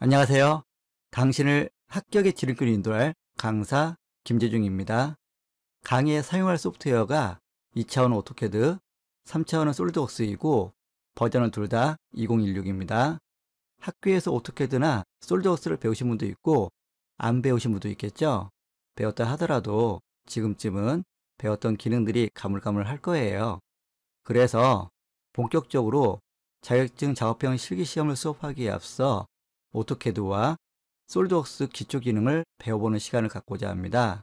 안녕하세요. 당신을 합격의 지름길 인도할 강사 김재중입니다. 강의에 사용할 소프트웨어가 2차원은 오토캐드, 3차원은 솔드웍스이고 버전은 둘 다 2016입니다. 학교에서 오토캐드나 솔드웍스를 배우신 분도 있고 안 배우신 분도 있겠죠. 배웠다 하더라도 지금쯤은 배웠던 기능들이 가물가물할 거예요. 그래서 본격적으로 자격증 작업형 실기시험을 수업하기에 앞서 오토캐드와 솔드웍스 기초 기능을 배워보는 시간을 갖고자 합니다.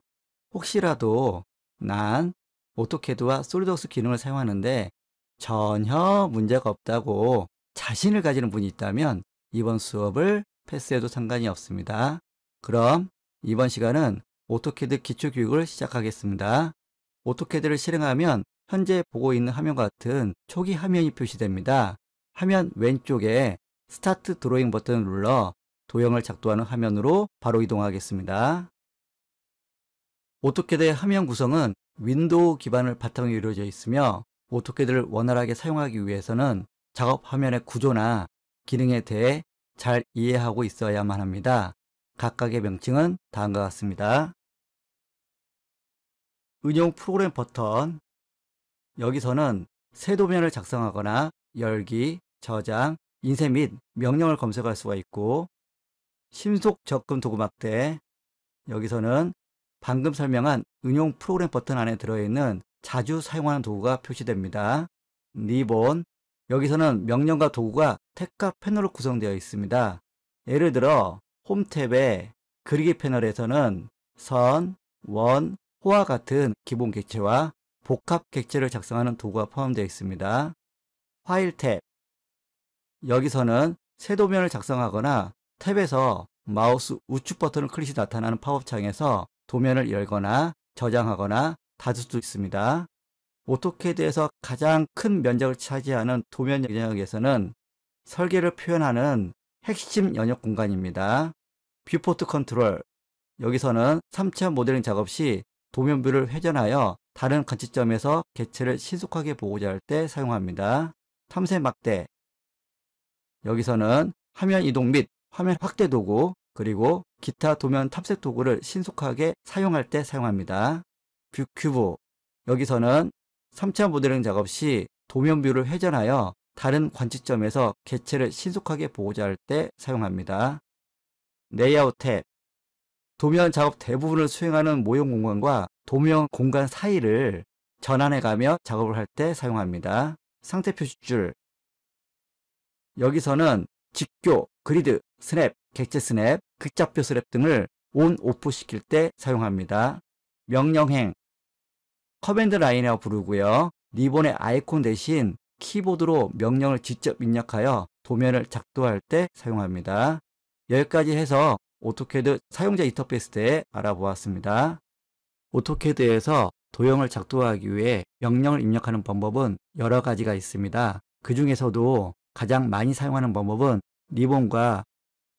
혹시라도 난 오토캐드와 솔드웍스 기능을 사용하는데 전혀 문제가 없다고 자신을 가지는 분이 있다면 이번 수업을 패스해도 상관이 없습니다. 그럼 이번 시간은 오토캐드 기초 교육을 시작하겠습니다. 오토캐드를 실행하면 현재 보고 있는 화면 같은 초기 화면이 표시됩니다. 화면 왼쪽에 스타트 드로잉 버튼을 눌러 도형을 작도하는 화면으로 바로 이동하겠습니다. 오토캐드의 화면 구성은 윈도우 기반을 바탕으로 이루어져 있으며 오토캐드를 원활하게 사용하기 위해서는 작업 화면의 구조나 기능에 대해 잘 이해하고 있어야만 합니다. 각각의 명칭은 다음과 같습니다. 응용 프로그램 버튼 여기서는 새 도면을 작성하거나 열기, 저장, 인쇄 및 명령을 검색할 수가 있고 신속 접근 도구 막대 여기서는 방금 설명한 응용 프로그램 버튼 안에 들어있는 자주 사용하는 도구가 표시됩니다. 리본 여기서는 명령과 도구가 탭과 패널로 구성되어 있습니다. 예를 들어 홈 탭의 그리기 패널에서는 선, 원, 호와 같은 기본 객체와 복합 객체를 작성하는 도구가 포함되어 있습니다. 파일 탭 여기서는 새 도면을 작성하거나 탭에서 마우스 우측 버튼을 클릭시 나타나는 팝업창에서 도면을 열거나 저장하거나 닫을 수도 있습니다. 오토캐드에서 가장 큰 면적을 차지하는 도면 영역에서는 설계를 표현하는 핵심 영역 공간입니다. 뷰포트 컨트롤. 여기서는 3차 모델링 작업 시 도면 뷰를 회전하여 다른 관측점에서 개체를 신속하게 보고자 할 때 사용합니다. 탐색 막대. 여기서는 화면 이동 및 화면 확대 도구 그리고 기타 도면 탐색 도구를 신속하게 사용할 때 사용합니다. 뷰 큐브 여기서는 3차 모델링 작업 시 도면 뷰를 회전하여 다른 관측점에서 개체를 신속하게 보고자 할 때 사용합니다. 레이아웃 탭 도면 작업 대부분을 수행하는 모형 공간과 도면 공간 사이를 전환해 가며 작업을 할 때 사용합니다. 상태 표시줄 여기서는 직교, 그리드, 스냅, 객체 스냅, 극좌표 스냅 등을 온, 오프 시킬 때 사용합니다. 명령행, 커맨드 라인이라고 부르고요. 리본의 아이콘 대신 키보드로 명령을 직접 입력하여 도면을 작도할 때 사용합니다. 여기까지 해서 오토캐드 사용자 인터페이스 대해 알아보았습니다. 오토캐드에서 도형을 작도하기 위해 명령을 입력하는 방법은 여러 가지가 있습니다. 그 중에서도 가장 많이 사용하는 방법은 리본과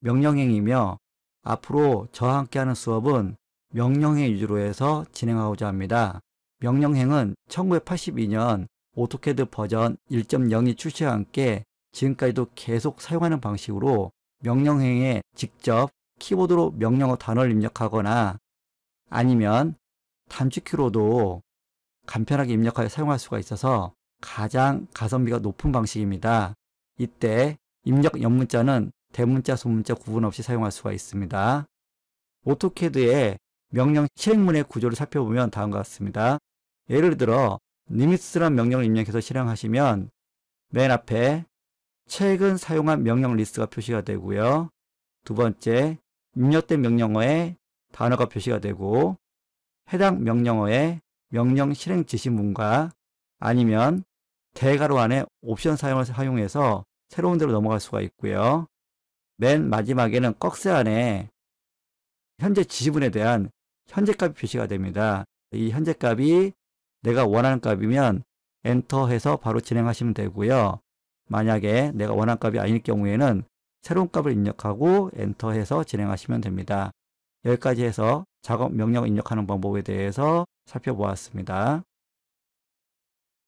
명령행이며 앞으로 저와 함께하는 수업은 명령행 위주로 해서 진행하고자 합니다. 명령행은 1982년 오토캐드 버전 1.0이 출시와 함께 지금까지도 계속 사용하는 방식으로 명령행에 직접 키보드로 명령어 단어를 입력하거나 아니면 단축키로도 간편하게 입력하여 사용할 수가 있어서 가장 가성비가 높은 방식입니다. 이때 입력 영문자는 대문자, 소문자 구분 없이 사용할 수가 있습니다. 오토캐드의 명령 실행문의 구조를 살펴보면 다음과 같습니다. 예를 들어 리미스란 명령을 입력해서 실행하시면 맨 앞에 최근 사용한 명령 리스트가 표시가 되고요. 두 번째, 입력된 명령어에 단어가 표시가 되고 해당 명령어에 명령 실행 지시문과 아니면 대괄호 안에 옵션 사용을 사용해서 새로운 데로 넘어갈 수가 있고요. 맨 마지막에는 꺽쇠 안에 현재 지분에 대한 현재값이 표시가 됩니다. 이 현재값이 내가 원하는 값이면 엔터해서 바로 진행하시면 되고요. 만약에 내가 원하는 값이 아닐 경우에는 새로운 값을 입력하고 엔터해서 진행하시면 됩니다. 여기까지 해서 작업 명령을 입력하는 방법에 대해서 살펴보았습니다.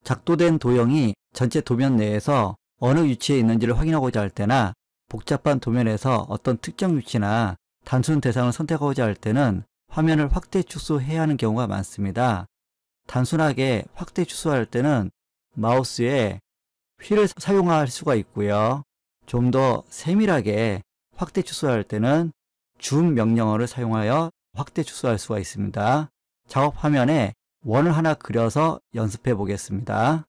작도된 도형이 전체 도면 내에서 어느 위치에 있는지를 확인하고자 할 때나 복잡한 도면에서 어떤 특정 위치나 단순 대상을 선택하고자 할 때는 화면을 확대 축소해야 하는 경우가 많습니다. 단순하게 확대 축소할 때는 마우스에 휠을 사용할 수가 있고요. 좀 더 세밀하게 확대 축소할 때는 줌 명령어를 사용하여 확대 축소할 수가 있습니다. 작업 화면에 원을 하나 그려서 연습해 보겠습니다.